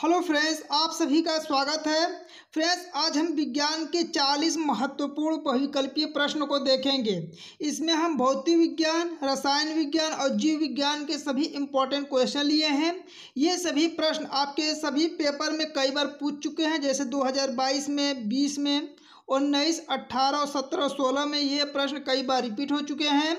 hello friends आप सभी का स्वागत है फ्रेंड्स आज हम विज्ञान के 40 महत्वपूर्ण बहुविकल्पीय प्रश्न को देखेंगे इसमें हम भौतिक विज्ञान रसायन विज्ञान और जीव विज्ञान के सभी इम्पोर्टेंट क्वेश्चन लिए हैं ये सभी प्रश्न आपके सभी पेपर में कई बार पूछ चुके हैं जैसे 2022 में 20 में उन्नीस अट्ठारह सत्रह सोलह में ये प्रश्न कई बार रिपीट हो चुके हैं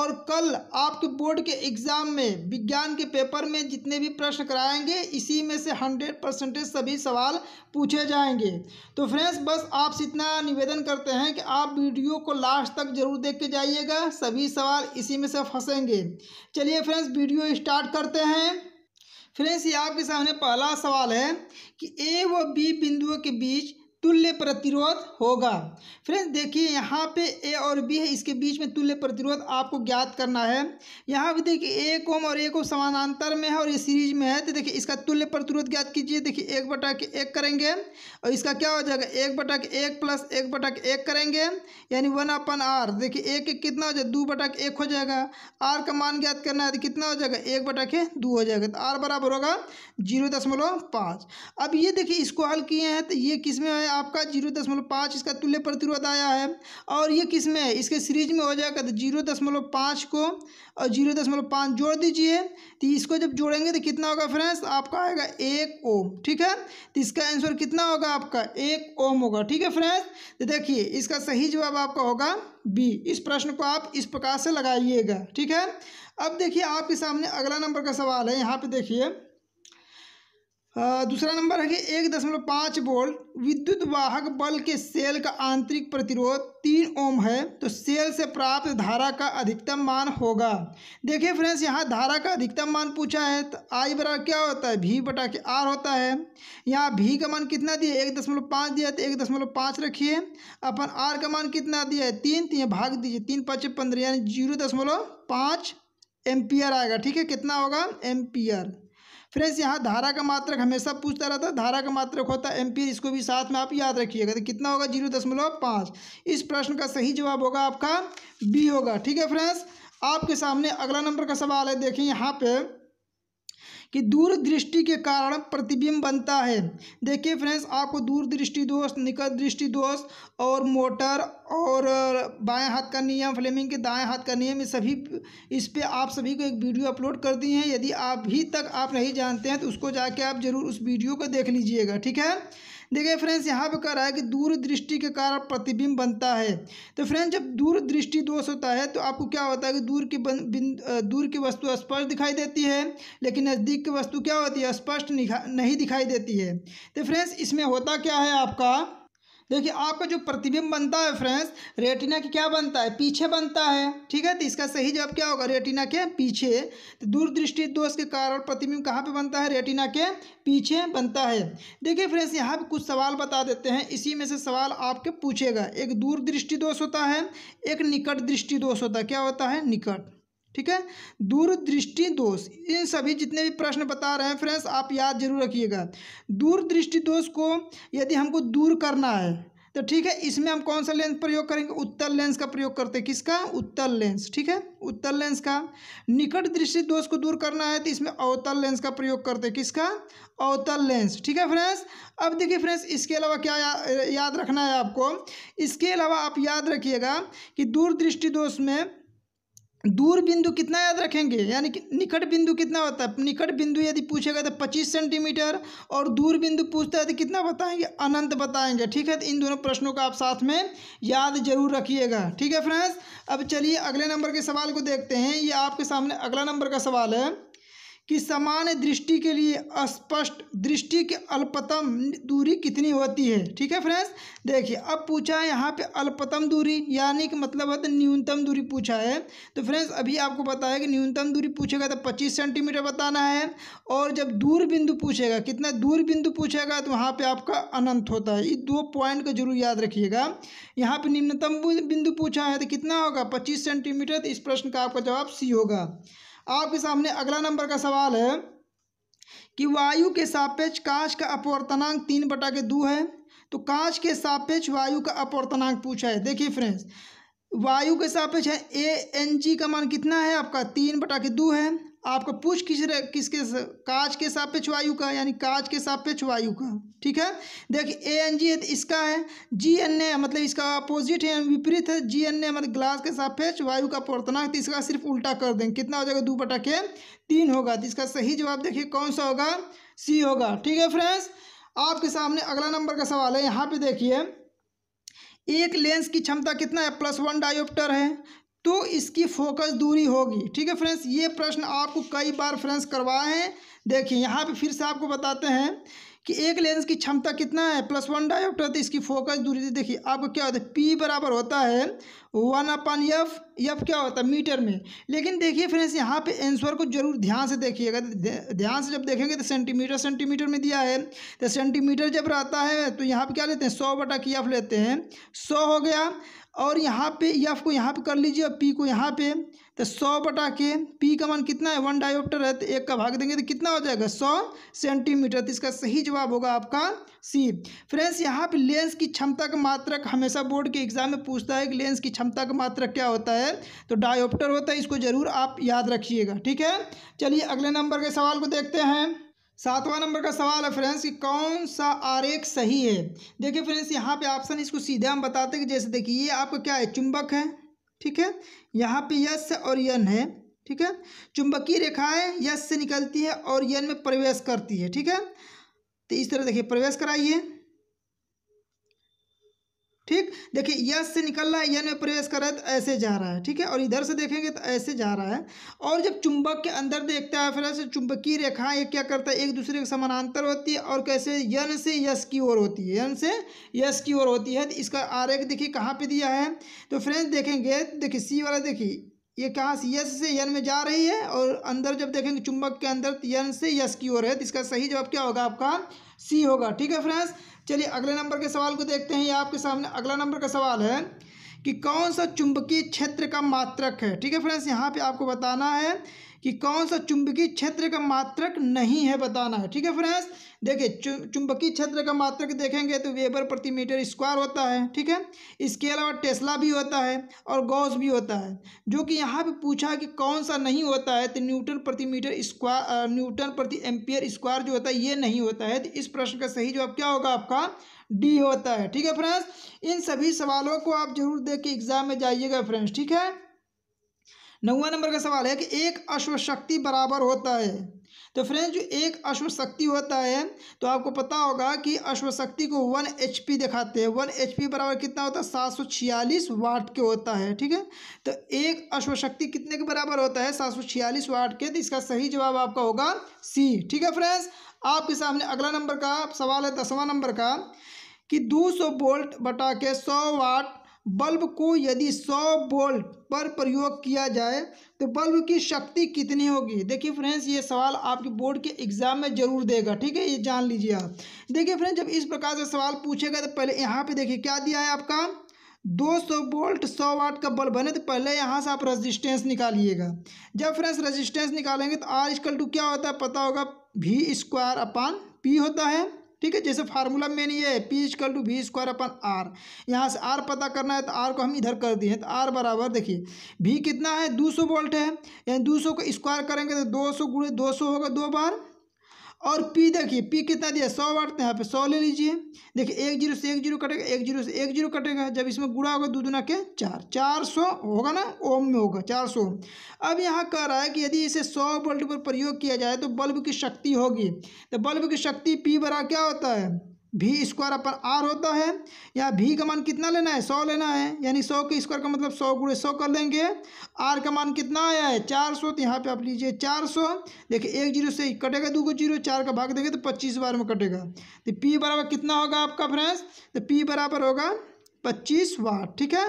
और कल आपके तो बोर्ड के एग्ज़ाम में विज्ञान के पेपर में जितने भी प्रश्न कराएंगे इसी में से हंड्रेड परसेंटेज सभी सवाल पूछे जाएंगे तो फ्रेंड्स बस आपसे इतना निवेदन करते हैं कि आप वीडियो को लास्ट तक जरूर देख के जाइएगा सभी सवाल इसी में से फंसेंगे चलिए फ्रेंड्स वीडियो स्टार्ट करते हैं फ्रेंड्स ये आपके सामने पहला सवाल है कि ए व बी बिंदुओं के बीच तुल्य प्रतिरोध होगा फ्रेंड्स देखिए यहाँ पे ए और बी है इसके बीच में तुल्य प्रतिरोध आपको ज्ञात करना है यहाँ पर देखिए एक ओम और एक ओम समानांतर में है और ये सीरीज में है तो देखिए इसका तुल्य प्रतिरोध ज्ञात कीजिए देखिए एक बटा के एक करेंगे और इसका क्या हो जाएगा एक बटा के एक प्लस एक बटा के एक करेंगे यानी वन अपन आर देखिए एक एक कितना हो जाएगा दो बटा के एक हो जाएगा आर का मान ज्ञात करना है तो कितना हो जाएगा एक बटा के दो हो जाएगा तो आर बराबर होगा जीरो दशमलव पाँच अब ये देखिए इसको हल किए हैं तो ये किस में है आपका जीरो दशमलव पाँच इसका तुल्य प्रतिरोध आया है और ये किस में है इसके सीरीज में हो जाएगा तो जीरो दशमलव पाँच को और जीरो दशमलव पाँच जोड़ दीजिए तो इसको जब जोड़ेंगे तो कितना होगा फ्रेंड्स आपका आएगा एक ओम ठीक है तो इसका आंसर कितना होगा आपका एक ओम होगा ठीक है फ्रेंड्स तो देखिए इसका सही जवाब आपका होगा बी इस प्रश्न को आप इस प्रकार से लगाइएगा ठीक है अब देखिए आपके सामने अगला नंबर का सवाल है यहाँ पर देखिए दूसरा नंबर है कि एक दशमलव पाँच वोल्ट विद्युत वाहक बल के सेल का आंतरिक प्रतिरोध तीन ओम है तो सेल से प्राप्त धारा का अधिकतम मान होगा देखिए फ्रेंड्स यहाँ धारा का अधिकतम मान पूछा है तो आई बराबर क्या होता है भी बटा के आर होता है यहाँ भी का मान कितना दिया एक दशमलव पाँच दिया है तो एक दशमलव पाँच रखिए अपन आर का मान कितना दिया है तीन तीन तो भाग दीजिए तीन पाँच पंद्रह यानी जीरो दशमलव पाँच एम्पियर आएगा ठीक है कितना होगा एम्पियर फ्रेंड्स यहाँ धारा का मात्रक हमेशा पूछता रहता है धारा का मात्रक होता है एम्पियर इसको भी साथ में आप याद रखिएगा तो कितना होगा जीरो दशमलव पाँच इस प्रश्न का सही जवाब होगा आपका बी होगा ठीक है फ्रेंड्स आपके सामने अगला नंबर का सवाल है देखिए यहाँ पे कि दूरदृष्टि के कारण प्रतिबिंब बनता है देखिए फ्रेंड्स आपको दूरदृष्टि दोष निकट दृष्टि दोष और मोटर और बाएं हाथ का नियम फ्लेमिंग के दाएं हाथ का नियम ये सभी इस पर आप सभी को एक वीडियो अपलोड कर दी है यदि आप भी तक आप नहीं जानते हैं तो उसको जाके आप ज़रूर उस वीडियो को देख लीजिएगा ठीक है देखिए फ्रेंड्स यहाँ पर कह रहा है कि दूरदृष्टि के कारण प्रतिबिंब बनता है तो फ्रेंड्स जब दूरदृष्टि दोष होता है तो आपको क्या होता है कि दूर की दूर की वस्तु स्पष्ट दिखाई देती है लेकिन नज़दीक की वस्तु क्या होती है स्पष्ट नहीं दिखाई देती है तो फ्रेंड्स इसमें होता क्या है आपका देखिए आपका जो प्रतिबिंब बनता है फ्रेंड्स रेटिना के क्या बनता है पीछे बनता है ठीक है तो इसका सही जवाब क्या होगा रेटिना के पीछे तो दूरदृष्टि दोष के कारण प्रतिबिंब कहाँ पे बनता है रेटिना के पीछे बनता है देखिए फ्रेंड्स यहाँ पे कुछ सवाल बता देते हैं इसी में से सवाल आपके पूछेगा एक दूरदृष्टि दोष होता है एक निकट दृष्टि दोष होता है क्या होता है निकट ठीक है दूरदृष्टि दोष इन सभी जितने भी प्रश्न बता रहे हैं फ्रेंड्स आप याद जरूर रखिएगा दूरदृष्टि दोष को यदि हमको दूर करना है तो ठीक है इसमें हम कौन सा लेंस प्रयोग करेंगे उत्तर लेंस का प्रयोग करते हैं किसका उत्तर लेंस ठीक है उत्तर लेंस का निकट दृष्टि दोष को दूर करना है तो इसमें अवतल लेंस का प्रयोग करते हैं किसका अवतल लेंस ठीक है फ्रेंड्स अब देखिए फ्रेंड्स इसके अलावा क्या या, याद रखना है आपको इसके अलावा आप याद रखिएगा कि दूरदृष्टि दोष में दूर बिंदु कितना याद रखेंगे यानी कि निकट बिंदु कितना होता है निकट बिंदु यदि पूछेगा तो 25 सेंटीमीटर और दूर बिंदु पूछता है तो कितना बताएंगे अनंत बताएंगे ठीक है तो इन दोनों प्रश्नों का आप साथ में याद जरूर रखिएगा ठीक है फ्रेंड्स अब चलिए अगले नंबर के सवाल को देखते हैं ये आपके सामने अगला नंबर का सवाल है कि सामान्य दृष्टि के लिए स्पष्ट दृष्टि के अल्पतम दूरी कितनी होती है ठीक है फ्रेंड्स देखिए अब पूछा है यहाँ पे अल्पतम दूरी यानी कि मतलब है तो न्यूनतम दूरी पूछा है तो फ्रेंड्स अभी आपको बताया कि न्यूनतम दूरी पूछेगा तो पच्चीस सेंटीमीटर बताना है और जब दूर बिंदु पूछेगा कितना दूर बिंदु पूछेगा तो वहाँ पर आपका अनंत होता है ये दो पॉइंट का जरूर याद रखिएगा यहाँ पर निम्नतम बिंदु पूछा है तो कितना होगा पच्चीस सेंटीमीटर तो इस प्रश्न का आपका जवाब सी होगा आपके सामने अगला नंबर का सवाल है कि वायु के सापेक्ष कांच का अपवर्तनांक तीन बटा के दो है तो कांच के सापेक्ष वायु का अपवर्तनांक पूछा है देखिए फ्रेंड्स वायु के सापेक्ष है ए एन जी का मान कितना है आपका तीन बटा के दो है आपका पुष किस किसके काज के सापेक्ष वायु का यानी काज के सापेक्ष वायु का ठीक है देखिए ए एन जी है तो इसका है जी एन ए मतलब इसका अपोजिट है विपरीत है जी एन ए मतलब ग्लास के सापेक्ष वायु का पोर्तना तो इसका सिर्फ उल्टा कर देंगे कितना हो जाएगा दो बटा के तीन होगा तो इसका सही जवाब देखिए कौन सा होगा सी होगा ठीक है फ्रेंड्स आपके सामने अगला नंबर का सवाल है यहाँ पे देखिए एक लेंस की क्षमता कितना है प्लस वन डायोप्टर है तो इसकी फोकस दूरी होगी ठीक है फ्रेंड्स ये प्रश्न आपको कई बार फ्रेंड्स करवाए हैं देखिए यहाँ पे फिर से आपको बताते हैं कि एक लेंस की क्षमता कितना है प्लस वन डायोप्टर तो इसकी फोकस दूरी देखिए आपको क्या होता है पी बराबर होता है वन अपन यफ यफ क्या होता है मीटर में लेकिन देखिए फ्रेंड्स यहाँ पे आंसर को जरूर ध्यान से देखिएगा ध्यान से जब देखेंगे तो सेंटीमीटर सेंटीमीटर में दिया है तो सेंटीमीटर जब रहता है तो यहाँ पे क्या लेते हैं सौ बटा की यफ लेते हैं सौ हो गया और यहाँ पे एफ को यहाँ पे कर लीजिए और पी को यहाँ पे तो सौ बटा के पी का मान कितना है वन डायोप्टर है तो एक का भाग देंगे तो कितना हो जाएगा सौ सेंटीमीटर तो इसका सही जवाब होगा आपका सी फ्रेंड्स यहाँ पे लेंस की क्षमता का मात्रक हमेशा बोर्ड के एग्जाम में पूछता है कि लेंस की क्षमता का मात्रक क्या होता है तो डायोप्टर होता है इसको ज़रूर आप याद रखिएगा ठीक है चलिए अगले नंबर के सवाल को देखते हैं सातवां नंबर का सवाल है फ्रेंड्स कि कौन सा आरेख सही है देखिए फ्रेंड्स यहाँ पे ऑप्शन इसको सीधे हम बताते हैं कि जैसे देखिए ये आपका क्या है चुंबक है ठीक है यहाँ पे यस और यन है ठीक है चुंबकीय रेखाएं यस से निकलती है और यन में प्रवेश करती है ठीक है तो इस तरह देखिए प्रवेश कराइए ठीक देखिए यश से निकल रहा है यन में प्रवेश कर रहा है तो ऐसे जा रहा है ठीक है और इधर से देखेंगे तो ऐसे जा रहा है और जब चुंबक के अंदर देखता है फिर ऐसे चुंबकीय रेखा ये क्या करता है एक दूसरे के समानांतर होती है और कैसे यन से यश की ओर होती है यन से यश की ओर होती है तो इसका आरेख देखिए कहाँ पर दिया है तो फ्रेंड्स देखेंगे देखिए सी वाला देखिए ये कहाँ से यस से यन में जा रही है और अंदर जब देखेंगे चुंबक के अंदर यन से यस की ओर है तो इसका सही जवाब क्या होगा आपका सी होगा ठीक है फ्रेंड्स चलिए अगले नंबर के सवाल को देखते हैं ये आपके सामने अगला नंबर का सवाल है कि कौन सा चुंबकीय क्षेत्र का मात्रक है ठीक है फ्रेंड्स यहाँ पे आपको बताना है कि कौन सा चुंबकीय क्षेत्र का मात्रक नहीं है बताना है ठीक है फ्रेंड्स देखिए चु, चुंबकीय क्षेत्र का मात्रक देखेंगे तो वेबर प्रति मीटर स्क्वायर होता है ठीक है इसके अलावा टेस्ला भी होता है और गॉस भी होता है जो कि यहाँ पे पूछा है कि कौन सा नहीं होता है तो न्यूटन प्रति मीटर स्क्वायर न्यूटन प्रति एम्पियर स्क्वायर जो होता है ये नहीं होता है तो इस प्रश्न का सही जवाब क्या होगा आपका डी होता है ठीक है फ्रेंड्स इन सभी सवालों को आप जरूर देख के एग्जाम में जाइएगा फ्रेंड्स ठीक है नौवा नंबर का सवाल है कि एक अश्वशक्ति बराबर होता है तो फ्रेंड्स जो एक अश्वशक्ति होता है तो आपको पता होगा कि अश्वशक्ति को वन एच पी दिखाते हैं वन एच पी बराबर कितना होता है सात सौ छियालीस वाट के होता है ठीक है तो एक अश्वशक्ति कितने के बराबर होता है सात सौ छियालीस वाट के तो इसका सही जवाब आपका होगा सी ठीक है फ्रेंड्स आपके सामने अगला नंबर का सवाल है दसवां नंबर का कि 200 वोल्ट बटा के 100 वाट बल्ब को यदि 100 वोल्ट पर प्रयोग किया जाए तो बल्ब की शक्ति कितनी होगी देखिए फ्रेंड्स ये सवाल आपके बोर्ड के एग्ज़ाम में ज़रूर देगा ठीक है ये जान लीजिए आप देखिए फ्रेंड्स जब इस प्रकार से सवाल पूछेगा तो पहले यहाँ पे देखिए क्या दिया है आपका 200 वोल्ट 100 वाट का बल्ब बने तो पहले यहाँ से आप रजिस्टेंस निकालिएगा जब फ्रेंड्स रजिस्टेंस निकालेंगे तो आर इजकल टू क्या होता है पता होगा भी स्क्वायर अपान पी होता है ठीक है जैसे फार्मूला में ये है P equal to V square अपन आर यहाँ से आर पता करना है तो आर को हम इधर कर दिए तो आर बराबर देखिए वी कितना है दो सौ वोल्ट है यानी दो सौ को स्क्वायर करेंगे तो दो सौ गुड़े दो सौ होगा दो बार और पी देखिए पी कितना दिया सौ वाट तो यहाँ पे सौ ले लीजिए देखिए एक जीरो से एक जीरो कटेगा एक जीरो से एक जीरो कटेगा जब इसमें गुड़ा होगा दो दुना के चार चार सौ होगा ना ओम में होगा चार सौ अब यहाँ कह रहा है कि यदि इसे सौ वोल्ट पर प्रयोग किया जाए तो बल्ब की शक्ति होगी तो बल्ब की शक्ति पी बरा क्या होता है भी स्क्वायर अपन आर होता है या भी का मान कितना लेना है सौ लेना है यानी सौ के स्क्वायर का मतलब सौ गुड़े सौ कर लेंगे आर का मान कितना आया है चार सौ तो यहाँ पे आप लीजिए चार सौ देखिए एक जीरो से कटेगा दो को जीरो चार का भाग देंगे तो पच्चीस बार में कटेगा तो पी बराबर कितना होगा आपका फ्रेंड्स तो पी बराबर होगा पच्चीस वाट ठीक है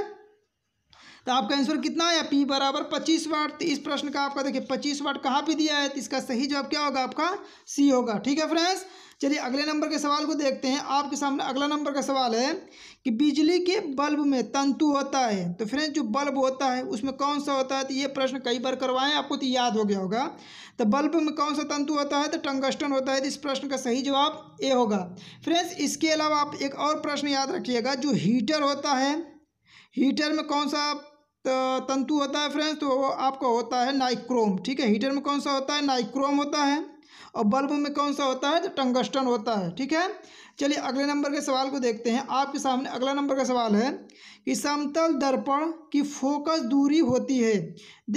तो आपका आंसर कितना आया पी बराबर पच्चीस वाट तो इस प्रश्न का आपका देखिए पच्चीस वाट कहाँ पर दिया है तो इसका सही जवाब क्या होगा आपका सी होगा ठीक है फ्रेंड्स चलिए अगले नंबर के सवाल को देखते हैं आपके सामने अगला नंबर का सवाल है कि बिजली के बल्ब में तंतु होता है तो फ्रेंड्स जो बल्ब होता है उसमें कौन सा होता है तो ये प्रश्न कई बार करवाएं आपको तो याद हो गया होगा तो बल्ब में कौन सा तंतु होता है तो टंगस्टन होता है तो इस प्रश्न का सही जवाब ए होगा फ्रेंड्स इसके अलावा आप एक और प्रश्न याद रखिएगा जो हीटर होता है हीटर में कौन सा तंतु होता है फ्रेंड्स तो वो आपका होता है नाइक्रोम ठीक है हीटर में कौन सा होता है नाइक्रोम होता है और बल्ब में कौन सा होता है तो टंगस्टन होता है ठीक है चलिए अगले नंबर के सवाल को देखते हैं आपके सामने अगला नंबर का सवाल है कि समतल दर्पण की फोकस दूरी होती है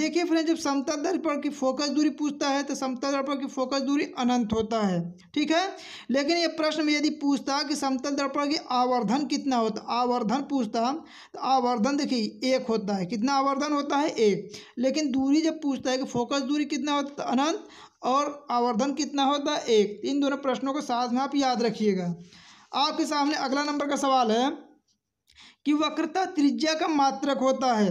देखिए फ्रेंड जब समतल दर्पण की फोकस दूरी पूछता है तो समतल दर्पण की फोकस दूरी अनंत होता है ठीक है लेकिन ये प्रश्न में यदि पूछता कि समतल दर्पण की आवर्धन कितना होता आवर्धन पूछता तो आवर्धन देखिए एक होता है कितना आवर्धन होता है एक लेकिन दूरी जब पूछता है कि फोकस दूरी कितना होता है तो अनंत और आवर्धन कितना होता है एक इन दोनों प्रश्नों को साथ में आप याद रखिएगा आपके सामने अगला नंबर का सवाल है कि वक्रता त्रिज्या का मात्रक होता है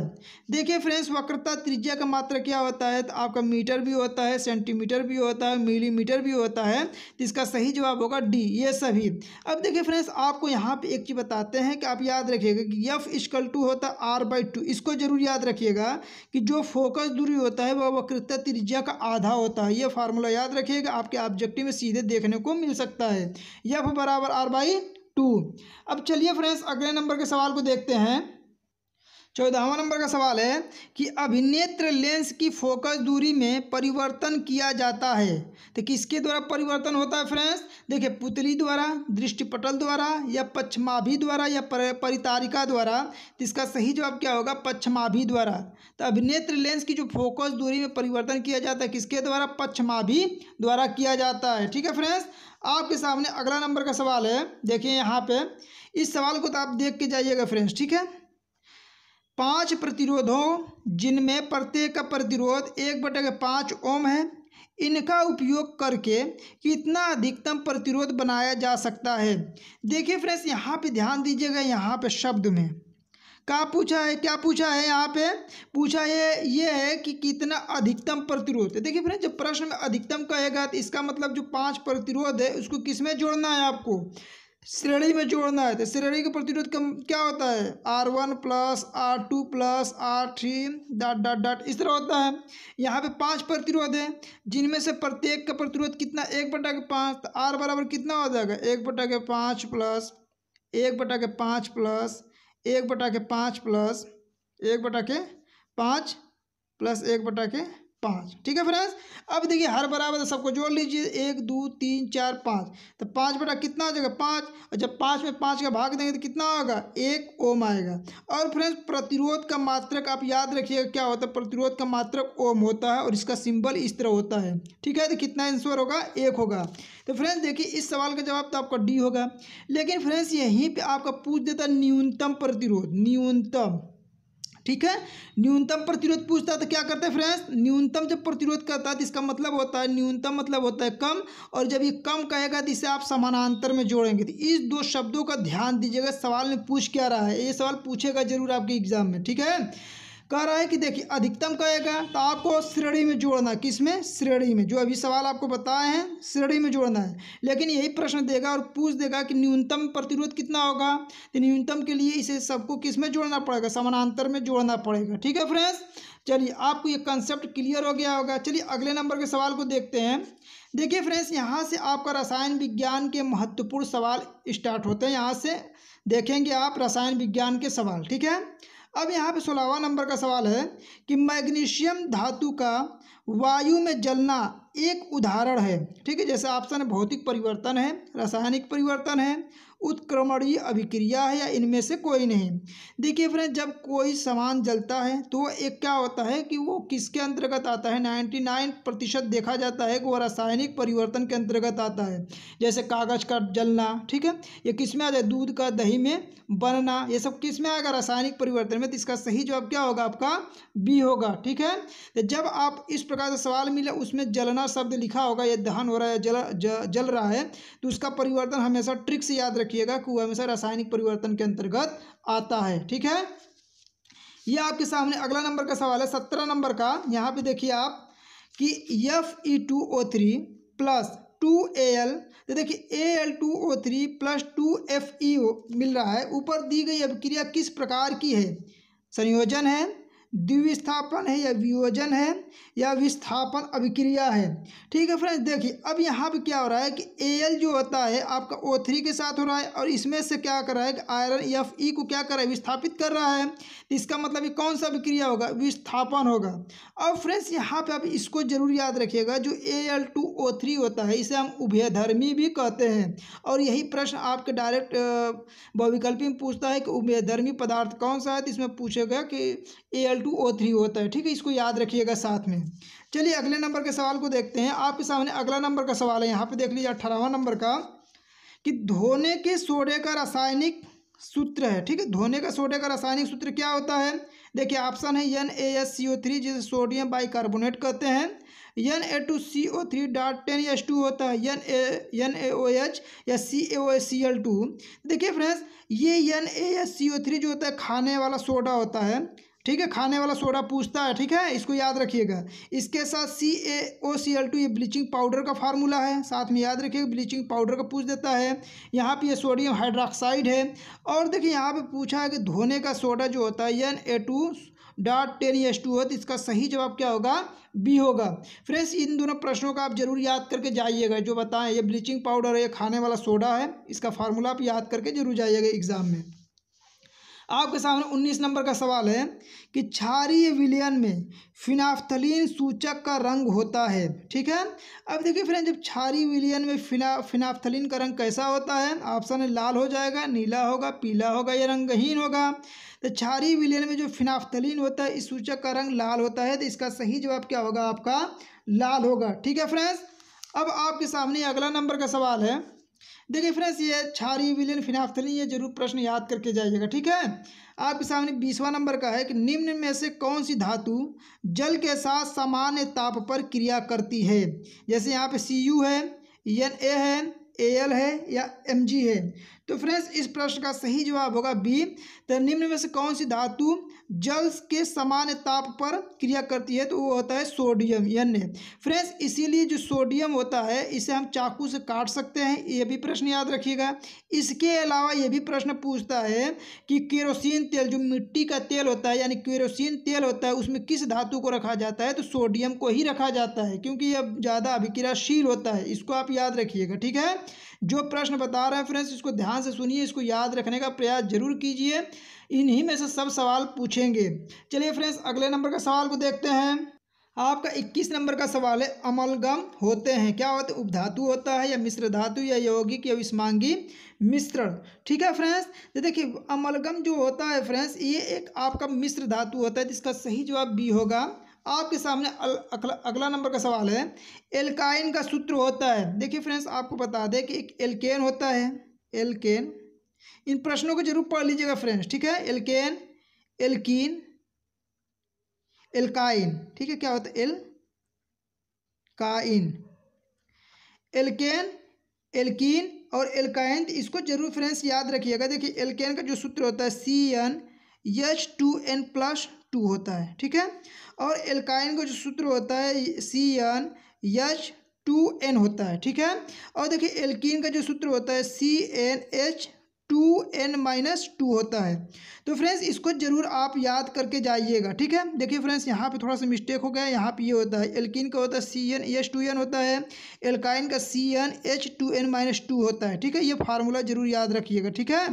देखिए फ्रेंड्स वक्रता त्रिज्या का मात्रक क्या होता है तो आपका मीटर भी होता है सेंटीमीटर भी होता है मिलीमीटर भी होता है तो इसका सही जवाब होगा डी ये सभी अब देखिए फ्रेंड्स आपको यहाँ पे एक चीज़ बताते हैं कि आप याद रखिएगा कि यफ इश्कल टू होता है आर बाई टू इसको जरूर याद रखिएगा कि जो फोकस दूरी होता है वह वक्रता त्रिज्या का आधा होता है यह फार्मूला याद रखिएगा आपके ऑब्जेक्टिव में सीधे देखने को मिल सकता है यफ बराबर आर बाई टू अब चलिए फ्रेंड्स अगले नंबर के सवाल को देखते हैं चौदहवा नंबर का सवाल है कि अभिनेत्र लेंस की फोकस दूरी में परिवर्तन किया जाता है तो किसके द्वारा परिवर्तन होता है फ्रेंड्स देखिए पुतली द्वारा दृष्टिपटल द्वारा या पक्षमाभी द्वारा या परितारिका द्वारा तो इसका सही जवाब क्या होगा पक्षमाभी द्वारा तो अभिनेत्र लेंस की जो फोकस दूरी में परिवर्तन किया जाता है किसके द्वारा पक्षमाभी द्वारा किया जाता है ठीक है फ्रेंड्स आपके सामने अगला नंबर का सवाल है देखिए यहाँ पर इस सवाल को तो आप देख के जाइएगा फ्रेंड्स ठीक है पांच प्रतिरोधों जिनमें प्रत्येक का प्रतिरोध एक बटे पाँच ओम है इनका उपयोग करके कितना अधिकतम प्रतिरोध बनाया जा सकता है देखिए फ्रेंड्स यहाँ पे ध्यान दीजिएगा यहाँ पे शब्द में का पूछा है क्या पूछा है यहाँ पे पूछा है ये है कि कितना अधिकतम प्रतिरोध है देखिए फ्रेंड्स जब प्रश्न में अधिकतम कहेगा तो इसका मतलब जो पाँच प्रतिरोध है उसको किस में जोड़ना है आपको श्रेणी में जोड़ना है तो श्रेणी का प्रतिरोध कम क्या होता है R one plus R two plus R three dot dot dot इस तरह होता है यहाँ पे पांच प्रतिरोध हैं जिनमें से प्रत्येक का प्रतिरोध कितना एक बटा के पाँच तो आर बराबर कितना हो जाएगा एक बटा के पाँच प्लस एक बटा के पाँच प्लस एक बटा के पाँच प्लस एक बटा के पाँच प्लस एक बटा के पाँच ठीक है फ्रेंड्स अब देखिए हर बराबर तो सबको जोड़ लीजिए एक दो तीन चार पाँच तो पाँच बटा कितना हो जाएगा पाँच और जब पाँच में पाँच का भाग देंगे तो कितना होगा एक ओम आएगा और फ्रेंड्स प्रतिरोध का मात्रक आप याद रखिएगा क्या होता है प्रतिरोध का मात्रक ओम होता है और इसका सिंबल इस तरह होता है ठीक है तो कितना आंसर होगा एक होगा तो फ्रेंड्स देखिए इस सवाल का जवाब तो आपका डी होगा लेकिन फ्रेंड्स यहीं पर आपका पूछ देता न्यूनतम प्रतिरोध न्यूनतम ठीक है न्यूनतम प्रतिरोध पूछता है तो क्या करते हैं फ्रेंड्स न्यूनतम जब प्रतिरोध करता है तो इसका मतलब होता है न्यूनतम मतलब होता है कम और जब ये कम कहेगा तो इसे आप समानांतर में जोड़ेंगे तो इस दो शब्दों का ध्यान दीजिएगा सवाल में पूछ क्या रहा है ये सवाल पूछेगा जरूर आपके एग्जाम में ठीक है कह रहा है कि देखिए अधिकतम कहेगा तो आपको श्रेणी में जोड़ना है किस में श्रेणी में जो अभी सवाल आपको बताए हैं श्रेणी में जोड़ना है लेकिन यही प्रश्न देगा और पूछ देगा कि न्यूनतम प्रतिरोध कितना होगा तो न्यूनतम के लिए इसे सबको किस में जोड़ना पड़ेगा समानांतर में जोड़ना पड़ेगा ठीक है फ्रेंड्स चलिए आपको ये कंसेप्ट क्लियर हो गया होगा चलिए अगले नंबर के सवाल को देखते हैं देखिए फ्रेंड्स यहाँ से आपका रसायन विज्ञान के महत्वपूर्ण सवाल स्टार्ट होते हैं यहाँ से देखेंगे आप रसायन विज्ञान के सवाल ठीक है अब यहाँ पे सोलहवा नंबर का सवाल है कि मैग्नीशियम धातु का वायु में जलना एक उदाहरण है ठीक है जैसे ऑप्शन भौतिक परिवर्तन है रासायनिक परिवर्तन है उत्क्रमणीय अभिक्रिया है या इनमें से कोई नहीं देखिए फ्रेंड जब कोई सामान जलता है तो एक क्या होता है कि वो किसके अंतर्गत आता है नाइन्टी नाइन प्रतिशत देखा जाता है कि वो रासायनिक परिवर्तन के अंतर्गत आता है जैसे कागज़ का जलना ठीक है ये किस में आ जाए दूध का दही में बनना ये सब किस में आएगा रासायनिक परिवर्तन में तो इसका सही जवाब क्या होगा आपका बी होगा ठीक है तो जब आप इस प्रकार से सवाल मिले उसमें जलना शब्द लिखा होगा या दहन हो रहा है जल जल रहा है तो उसका परिवर्तन हमेशा ट्रिक से याद रखें रखिएगा कि वह हमेशा रासायनिक परिवर्तन के अंतर्गत आता है ठीक है यह आपके सामने अगला नंबर का सवाल है सत्रह नंबर का यहाँ पे देखिए आप कि F E two O three plus two A L तो देखिए A L two O three plus two F E मिल रहा है ऊपर दी गई अभिक्रिया किस प्रकार की है संयोजन है द्विस्थापन है या वियोजन है या विस्थापन अभिक्रिया है ठीक है फ्रेंड्स देखिए अब यहाँ पर क्या हो रहा है कि एल जो होता है आपका ओ थ्री के साथ हो रहा है और इसमें से क्या कर रहा है कि आयरन एफ ई को क्या कर रहा है विस्थापित कर रहा है तो इसका मतलब ये कौन सा अभिक्रिया होगा विस्थापन होगा अब फ्रेंड्स यहाँ पर आप इसको जरूर याद रखिएगा जो A L two O three होता है इसे हम उभयधर्मी भी कहते हैं और यही प्रश्न आपके डायरेक्ट बहुविकल्पी में पूछता है कि उभयधर्मी पदार्थ कौन सा है तो इसमें पूछेगा कि A L two O three होता है ठीक है इसको याद रखिएगा साथ में चलिए अगले नंबर के सवाल को देखते हैं आपके सामने अगला नंबर का सवाल है यहाँ पे देख लीजिए अठारहवा नंबर का कि धोने के सोडे का रासायनिक सूत्र है ठीक है धोने का सोडे का रासायनिक सूत्र क्या होता है देखिए ऑप्शन है N A S C O three जिसे सोडियम कार्बोनेट कहते हैं N A two C O three dot ten S two होता है N A N A O H या C A O C L two देखिए friends ये N A S C O three जो होता है खाने वाला सोडा होता है ठीक है खाने वाला सोडा पूछता है ठीक है इसको याद रखिएगा इसके साथ C A O C L two ये ब्लीचिंग पाउडर का फार्मूला है साथ में याद रखिएगा ब्लीचिंग पाउडर का पूछ देता है यहाँ पे ये सोडियम हाइड्रोक्साइड है और देखिए यहाँ पे पूछा है कि धोने का सोडा जो होता है N A two dot ten S two हो तो इसका सही जवाब क्या होगा बी होगा फ्रेंड्स इन दोनों प्रश्नों का आप जरूर याद करके जाइएगा जो बताएं ये ब्लीचिंग पाउडर है ये खाने वाला सोडा है इसका फार्मूला आप याद करके जरूर जाइएगा एग्जाम में आपके सामने उन्नीस नंबर का सवाल है कि क्षारीय विलयन में फिनाफ्थलीन सूचक का रंग होता है ठीक है अब देखिए फ्रेंड जब क्षारीय विलयन में फिना फिनाफ्थलीन का रंग कैसा होता है ऑप्शन सामने लाल हो जाएगा नीला होगा पीला होगा या रंगहीन होगा तो क्षारीय विलयन में जो फिनाफ्थलीन होता है इस सूचक का रंग लाल होता है तो इसका सही जवाब क्या होगा आपका लाल होगा ठीक है फ्रेंड्स अब आपके सामने अगला नंबर का सवाल है देखिए फ्रेंड्स ये छारी विलियन फिनाफ्थलिन ये जरूर प्रश्न याद करके जाइएगा ठीक है आपके सामने बीसवा नंबर का है कि निम्न में से कौन सी धातु जल के साथ सामान्य ताप पर क्रिया करती है जैसे यहाँ पे सी यू है एन ए है ए एल है या एम जी है तो फ्रेंड्स इस प्रश्न का सही जवाब होगा बी तो निम्न में से कौन सी धातु जल के सामान्य ताप पर क्रिया करती है तो वो होता है सोडियम एन फ्रेंड्स इसीलिए जो सोडियम होता है इसे हम चाकू से काट सकते हैं ये भी प्रश्न याद रखिएगा इसके अलावा ये भी प्रश्न पूछता है कि केरोसिन तेल जो मिट्टी का तेल होता है यानी केरोसिन तेल होता है उसमें किस धातु को रखा जाता है तो सोडियम को ही रखा जाता है क्योंकि यह ज़्यादा अभिक्रियाशील होता है इसको आप याद रखिएगा ठीक है जो प्रश्न बता रहे हैं फ्रेंड्स इसको ध्यान से सुनिए इसको याद रखने का प्रयास जरूर कीजिए इन्हीं में से सब सवाल पूछेंगे चलिए फ्रेंड्स अगले नंबर का सवाल को देखते हैं आपका 21 नंबर का सवाल है अमलगम होते हैं क्या होते हैं उपधातु होता है या मिश्र धातु या यौगिक या विस्मांगी मिश्रण ठीक है फ्रेंड्स तो देखिए अमलगम जो होता है फ्रेंड्स ये एक आपका मिश्र धातु होता है जिसका तो सही जवाब बी होगा आपके सामने अगला नंबर का सवाल है एल्काइन का सूत्र होता है देखिए फ्रेंड्स आपको बता दें कि एक एल्केन होता है एल्केन इन प्रश्नों को जरूर पढ़ लीजिएगा फ्रेंड्स ठीक है एल्केन एल्कीन एल्काइन ठीक है क्या होता है एल काइन एल्केन एल्कीन और एल्काइन तो इसको जरूर फ्रेंड्स याद रखिएगा देखिए एल्केन का जो सूत्र होता है C N H two N plus two होता है ठीक है और एल्काइन का जो सूत्र होता है C N H two N होता है ठीक है और देखिए एल्किन का जो सूत्र होता है C N H two N minus two होता है तो फ्रेंड्स इसको ज़रूर आप याद करके जाइएगा ठीक है देखिए फ्रेंड्स यहाँ पे थोड़ा सा मिस्टेक हो गया यहाँ पे ये होता है एल्किन का होता है C N H two N होता है एल्काइन का C N H two N minus two होता है ठीक है ये फार्मूला ज़रूर याद रखिएगा ठीक है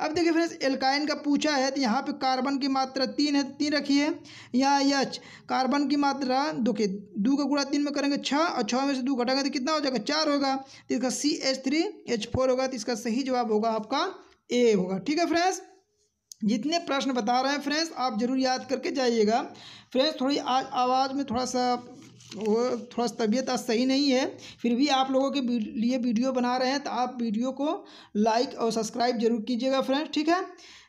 अब देखिए फ्रेंड्स एल्काइन का पूछा है तो यहाँ पर कार्बन की मात्रा तीन है तीन रखिए यहाँ एच कार्बन की मात्रा दो के दो का गुड़ा तीन में करेंगे छः और छः में से दो घटाएंगे तो कितना हो जाएगा चार होगा तो इसका C H three H four होगा तो इसका सही जवाब होगा आपका ए होगा ठीक है फ्रेंड्स जितने प्रश्न बता रहे हैं फ्रेंड्स आप जरूर याद करके जाइएगा फ्रेंड्स थोड़ी आज आवाज़ में थोड़ा सा वो थोड़ा सा तबीयत आज सही नहीं है फिर भी आप लोगों के लिए वीडियो बना रहे हैं तो आप वीडियो को लाइक और सब्सक्राइब जरूर कीजिएगा फ्रेंड्स ठीक है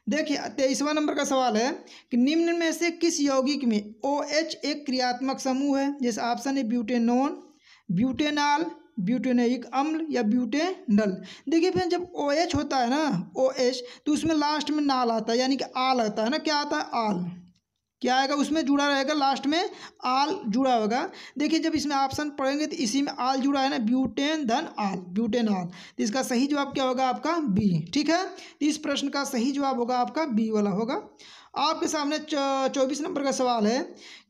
देखिए तेईसवा नंबर का सवाल है कि निम्न में से किस यौगिक में ओ एच एक क्रियात्मक समूह है जैसे ऑप्शन है ब्यूटेनोन ब्यूटेनॉल ब्यूटेनिक अम्ल या ब्यूटेनल देखिए फ्रेंड जब ओ OH होता है ना ओ OH, तो उसमें लास्ट में नाल आता है यानी कि आल आता है ना क्या आता है आल क्या आएगा उसमें जुड़ा रहेगा लास्ट में आल जुड़ा होगा देखिए जब इसमें ऑप्शन पढ़ेंगे तो इसी में आल जुड़ा है ना ब्यूटेन धन आल ब्यूटेन आल तो इसका सही जवाब क्या होगा आपका बी ठीक है तो इस प्रश्न का सही जवाब होगा आपका बी वाला होगा आपके सामने चौबीस नंबर का सवाल है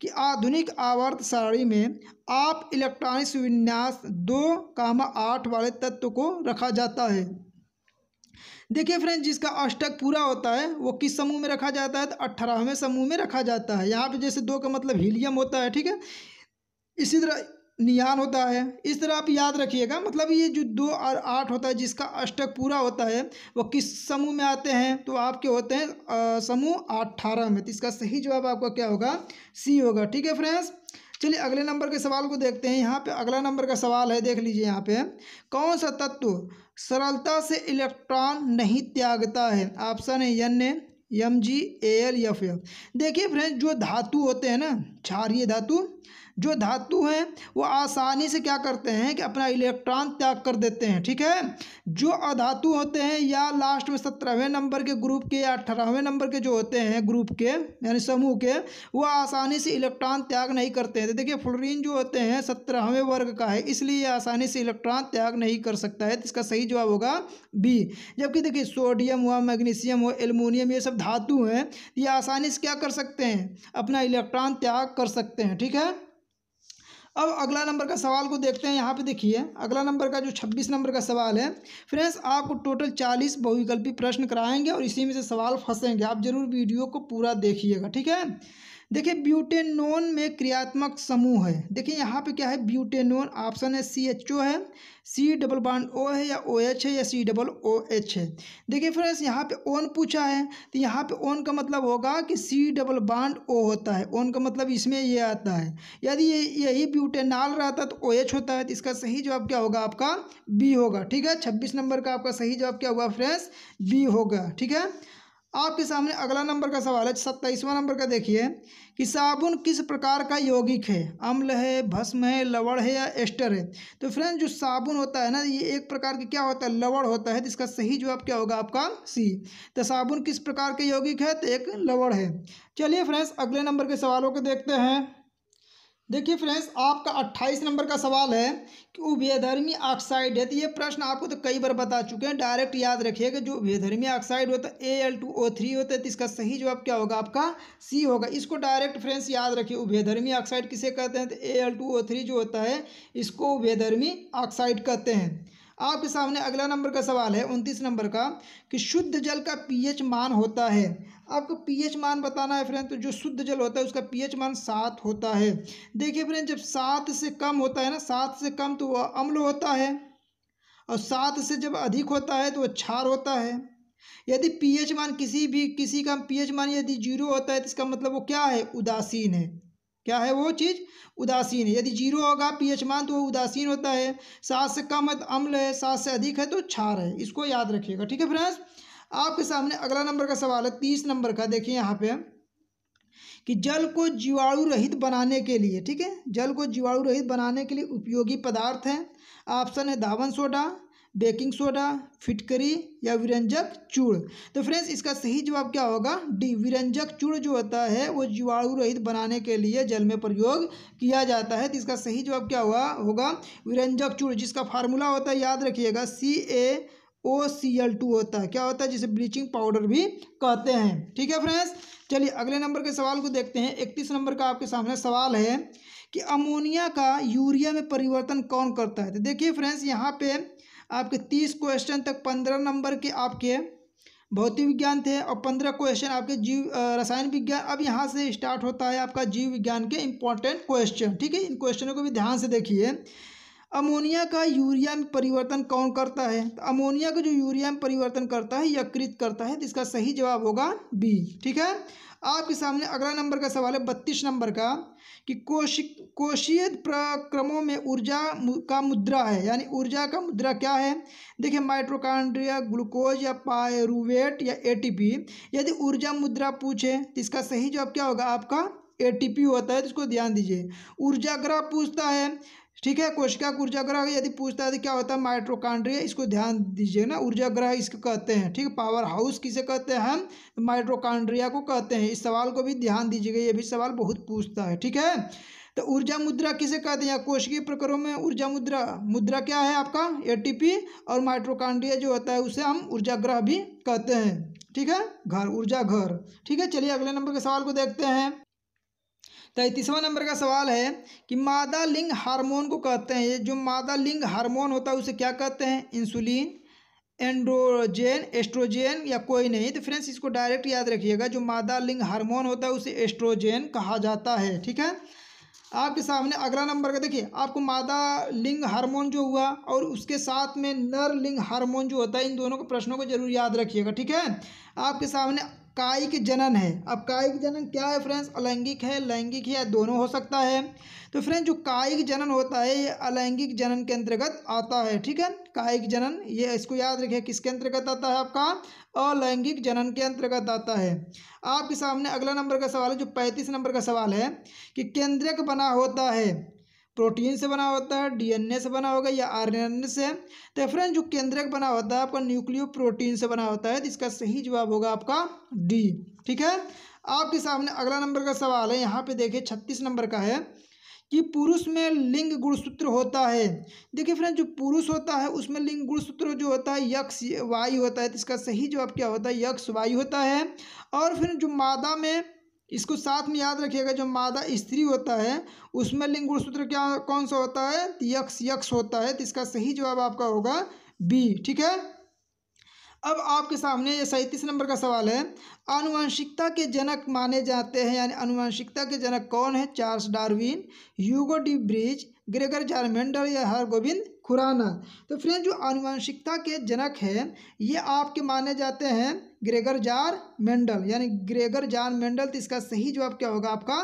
कि आधुनिक आवर्त सारणी में आप इलेक्ट्रॉनिक विन्यास दो कामा आठ वाले तत्व को रखा जाता है देखिए फ्रेंड जिसका अष्टक पूरा होता है वो किस समूह में रखा जाता है तो अट्ठारहवें समूह में रखा जाता है यहाँ पे जैसे दो का मतलब हीलियम होता है ठीक है इसी तरह निहान होता है इस तरह आप याद रखिएगा मतलब ये जो दो और आठ होता है जिसका अष्टक पूरा होता है वो किस समूह में आते हैं तो आपके होते हैं समूह अठारह में तो इसका सही जवाब आपका क्या होगा सी होगा ठीक है फ्रेंड्स चलिए अगले नंबर के सवाल को देखते हैं यहाँ पे अगला नंबर का सवाल है देख लीजिए यहाँ पे कौन सा तत्व सरलता से इलेक्ट्रॉन नहीं त्यागता है ऑप्शन है N M G L F F देखिए फ्रेंड्स जो धातु होते हैं ना क्षारिय धातु जो धातु हैं वो आसानी से क्या करते हैं कि अपना इलेक्ट्रॉन त्याग कर देते हैं ठीक है जो अधातु होते हैं या लास्ट में सत्रहवें नंबर के ग्रुप के या अठारहवें नंबर के जो होते हैं ग्रुप के यानी समूह के वो आसानी से इलेक्ट्रॉन त्याग नहीं करते हैं तो देखिए फ्लोरिन जो होते हैं सत्रहवें वर्ग का है इसलिए आसानी से इलेक्ट्रॉन त्याग नहीं कर सकता है तो इसका सही जवाब होगा बी जबकि देखिए सोडियम हुआ मैग्नीशियम हुआ एलमोनियम ये सब धातु हैं तो ये आसानी से क्या कर सकते हैं अपना इलेक्ट्रॉन त्याग कर सकते हैं ठीक है अब अगला नंबर का सवाल को देखते हैं यहाँ पे देखिए अगला नंबर का जो छब्बीस नंबर का सवाल है फ्रेंड्स आपको टोटल चालीस बहुविकल्पी प्रश्न कराएंगे और इसी में से सवाल फंसेंगे आप जरूर वीडियो को पूरा देखिएगा ठीक है देखिए ब्यूटेनोन में क्रियात्मक समूह है देखिए यहाँ पे क्या है ब्यूटेनोन ऑप्शन है सी एच ओ है सी डबल बाड ओ है या ओ एच है या सी डबल ओ एच है देखिए फ्रेंड्स यहाँ पे ओन पूछा है तो यहाँ पे ओन का मतलब होगा कि सी डबल बाड ओ होता है ओन का मतलब इसमें ये आता है यदि ये यही ब्यूटेनॉल रहता तो ओ एच होता है तो इसका सही जवाब क्या होगा आपका बी होगा ठीक है छब्बीस नंबर का आपका सही जवाब क्या होगा फ्रेंड्स बी होगा ठीक है आपके सामने अगला नंबर का सवाल है सत्ताईसवां नंबर का देखिए कि साबुन किस प्रकार का यौगिक है अम्ल है भस्म है लवड़ है या एस्टर है तो फ्रेंड जो साबुन होता है ना ये एक प्रकार के क्या होता है लवड़ होता है तो इसका सही जवाब क्या होगा आपका सी तो साबुन किस प्रकार के यौगिक है तो एक लवड़ है चलिए फ्रेंड्स अगले नंबर के सवालों को देखते हैं देखिए फ्रेंड्स आपका 28 नंबर का सवाल है कि उभयधर्मी ऑक्साइड है तो ये प्रश्न आपको तो कई बार बता चुके हैं डायरेक्ट याद रखिएगा जो उभयधर्मी ऑक्साइड होता है A L two O three होता है तो इसका सही जवाब क्या होगा आपका सी होगा इसको डायरेक्ट फ्रेंड्स याद रखिए उभयधर्मी ऑक्साइड किसे कहते हैं तो A L two O three जो होता है इसको उभयधर्मी ऑक्साइड कहते हैं आपके सामने अगला नंबर का सवाल है उनतीस नंबर का कि शुद्ध जल का पीएच मान होता है आपको पीएच मान बताना है फ्रेंड तो जो शुद्ध जल होता है उसका पीएच मान सात होता है देखिए फ्रेंड जब सात से कम होता है ना सात से कम तो वह अम्ल होता है और सात से जब अधिक होता है तो वह क्षार होता है यदि पीएच मान किसी भी किसी का पीएच मान यदि जीरो होता है तो इसका मतलब वो क्या है उदासीन है क्या है वो चीज़ उदासीन है यदि जीरो होगा पीएच मान तो वो उदासीन होता है सात से कम है तो अम्ल है सात से अधिक है तो क्षार है इसको याद रखिएगा ठीक है फ्रेंड्स आपके सामने अगला नंबर का सवाल है तीस नंबर का देखिए यहाँ पे कि जल को जीवाणु रहित बनाने के लिए ठीक है जल को जीवाणु रहित बनाने के लिए उपयोगी पदार्थ हैं ऑप्शन है दावन सोडा बेकिंग सोडा फिटकरी या विरंजक चूड़ तो फ्रेंड्स इसका सही जवाब क्या होगा डी विरंजक चूड़ जो होता है वो जीवाणु रहित बनाने के लिए जल में प्रयोग किया जाता है तो इसका सही जवाब क्या हुआ होगा विरंजक चूड़ जिसका फार्मूला होता है याद रखिएगा सी A O C L to होता है क्या होता है जिसे ब्लीचिंग पाउडर भी कहते हैं ठीक है फ्रेंड्स चलिए अगले नंबर के सवाल को देखते हैं इकतीस नंबर का आपके सामने सवाल है कि अमोनिया का यूरिया में परिवर्तन कौन करता है तो देखिए फ्रेंड्स यहाँ पे आपके तीस क्वेश्चन तक पंद्रह नंबर के आपके भौतिक विज्ञान थे और पंद्रह क्वेश्चन आपके जीव रसायन विज्ञान अब यहाँ से स्टार्ट होता है आपका जीव विज्ञान के इंपॉर्टेंट क्वेश्चन ठीक है इन क्वेश्चनों को भी ध्यान से देखिए अमोनिया का यूरिया में परिवर्तन कौन करता है तो अमोनिया का जो यूरिया में परिवर्तन करता है यकृत करता है तो इसका सही जवाब होगा बी ठीक है आपके सामने अगला नंबर का सवाल है बत्तीस नंबर का कि कोश कोशीय प्रक्रमों में ऊर्जा का मुद्रा है यानी ऊर्जा का मुद्रा क्या है देखिए माइट्रोकांड्रिया ग्लूकोज या पायरूवेट या एटीपी यदि ऊर्जा मुद्रा पूछे तो इसका सही जवाब क्या होगा आपका एटीपी होता है तो इसको ध्यान दीजिए ऊर्जा ग्रह पूछता है ठीक है कोशिका का ऊर्जा ग्रह यदि पूछता है तो क्या होता है माइट्रोकांड्रिया इसको ध्यान दीजिए ना ऊर्जा ग्रह इसको कहते हैं ठीक है पावर हाउस किसे कहते हैं हम माइट्रोकांड्रिया को कहते हैं इस सवाल को भी ध्यान दीजिएगा ये भी सवाल बहुत पूछता है ठीक है तो ऊर्जा मुद्रा किसे कहते हैं कोशिकी कोशिकीय में ऊर्जा मुद्रा मुद्रा क्या है आपका ए और माइट्रोकांड्रिया जो होता है उसे हम ऊर्जा ग्रह भी कहते हैं ठीक है घर ऊर्जा घर ठीक है चलिए अगले नंबर के सवाल को देखते हैं तैतीसवां तो नंबर का सवाल है कि मादा लिंग हार्मोन को कहते हैं ये जो मादा लिंग हार्मोन होता है उसे क्या कहते हैं इंसुलिन एंड्रोजेन एस्ट्रोजेन या कोई नहीं तो फ्रेंड्स इसको डायरेक्ट याद रखिएगा जो मादा लिंग हार्मोन होता है उसे एस्ट्रोजेन कहा जाता है ठीक है आपके सामने अगला नंबर का देखिए आपको मादा लिंग हार्मोन जो हुआ और उसके साथ में नर लिंग हार्मोन जो होता है इन दोनों के प्रश्नों को जरूर याद रखिएगा ठीक है आपके सामने कायिक जनन है अब कायिक जनन क्या है फ्रेंड्स अलैंगिक है लैंगिक है या दोनों हो सकता है तो फ्रेंड्स जो कायिक जनन होता है ये अलैंगिक जनन के अंतर्गत आता है ठीक है कायिक जनन ये इसको याद रखें किसके अंतर्गत आता है आपका अलैंगिक जनन के अंतर्गत आता है आपके सामने अगला नंबर का सवाल है जो पैंतीस नंबर का सवाल है कि केंद्रक बना होता है प्रोटीन से बना होता है डीएनए से बना होगा या आरएनए से तो फ्रेंड जो केंद्रक बना होता है आपका न्यूक्लियो प्रोटीन से बना होता है तो इसका सही जवाब होगा आपका डी ठीक है आपके सामने अगला नंबर का सवाल है यहाँ पे देखिए छत्तीस नंबर का है कि पुरुष में लिंग गुणसूत्र होता है देखिए फ्रेंड जो पुरुष होता है उसमें लिंग गुणसूत्र जो होता है यक्ष वायु होता है तो इसका सही जवाब क्या होता है यक्ष वायु होता है और फिर जो मादा में इसको साथ में याद रखिएगा जो मादा स्त्री होता है उसमें लिंग गुणसूत्र सूत्र क्या कौन सा होता है यक्ष यक्ष होता है तो इसका सही जवाब आपका होगा बी ठीक है अब आपके सामने ये सैंतीस नंबर का सवाल है आनुवंशिकता के जनक माने जाते हैं यानी आनुवंशिकता के जनक कौन है Charles Darwin Hugo de Vries Gregor Johann Mendel या हर गोविंद खुराना तो फ्रेंड जो आनुवंशिकता के जनक हैं ये आपके माने जाते हैं ग्रेगर जार मेंडल यानी ग्रेगर जार मेंडल तो इसका सही जवाब क्या होगा आपका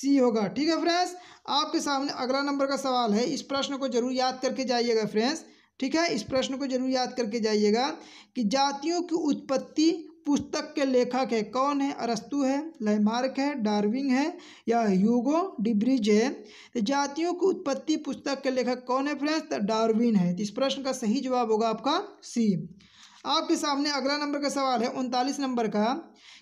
सी होगा ठीक है फ्रेंड्स आपके सामने अगला नंबर का सवाल है इस प्रश्न को जरूर याद करके जाइएगा फ्रेंड्स ठीक है इस प्रश्न को जरूर याद करके जाइएगा कि जातियों की उत्पत्ति पुस्तक के लेखक है कौन है अरस्तु है लहमार्क है डार्विंग है या ह्यूगो डिब्रिज है जातियों की उत्पत्ति पुस्तक के लेखक कौन है फ्रेंड्स डार्विन है इस प्रश्न का सही जवाब होगा आपका सी आपके सामने अगला नंबर का सवाल है उनतालीस नंबर का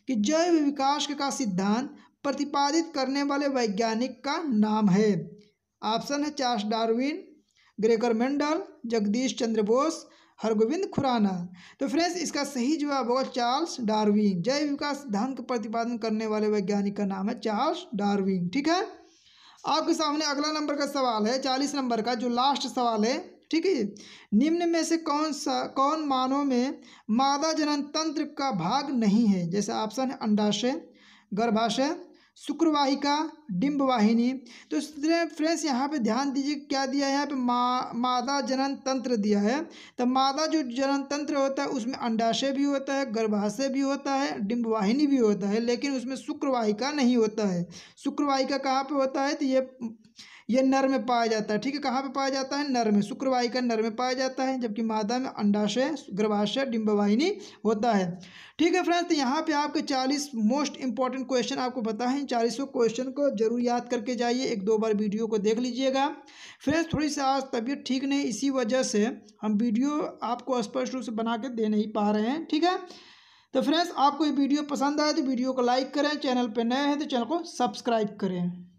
कि जैव विकास का सिद्धांत प्रतिपादित करने वाले वैज्ञानिक का नाम है ऑप्शन है Charles Darwin Gregor Mendel Jagdish Chandra Bose Hargobind Khorana तो फ्रेंड्स इसका सही जवाब होगा चार्ल्स डार्विन जैव विकास सिद्धांत का प्रतिपादन करने वाले वैज्ञानिक का नाम है चार्ल्स डार्विन ठीक है आपके सामने अगला नंबर का सवाल है चालीस नंबर का जो लास्ट सवाल है ठीक है निम्न में से कौन सा कौन मानव में मादा जनन तंत्र का भाग नहीं है जैसे ऑप्शन है अंडाशय गर्भाशय शुक्रवाहिका डिम्ब वाहिनी तो फ्रेंड्स यहाँ पे ध्यान दीजिए क्या दिया है यहाँ पे मा मादा जनन तंत्र दिया है तो मादा जो जनन तंत्र होता है उसमें अंडाशय भी होता है गर्भाशय भी होता है डिम्बवाहिनी भी होता है लेकिन उसमें शुक्रवाहिका नहीं होता है शुक्रवाहिका कहाँ पर होता है तो ये ये नर में पाया जाता है ठीक है कहाँ पे पाया जाता है नर में का नर में पाया जाता है जबकि मादा में अंडाशय गर्भाशय डिम्बवाहिनी होता है ठीक है फ्रेंड्स तो यहाँ पे आपके चालीस मोस्ट इंपॉर्टेंट क्वेश्चन आपको पता है इन चालीसों क्वेश्चन को जरूर याद करके जाइए एक दो बार वीडियो को देख लीजिएगा फ्रेंड्स थोड़ी सी आज तबीयत ठीक नहीं इसी वजह से हम वीडियो आपको स्पष्ट रूप से बना के दे नहीं पा रहे हैं ठीक है तो फ्रेंड्स आपको ये वीडियो पसंद आए तो वीडियो को लाइक करें चैनल पर नए हैं तो चैनल को सब्सक्राइब करें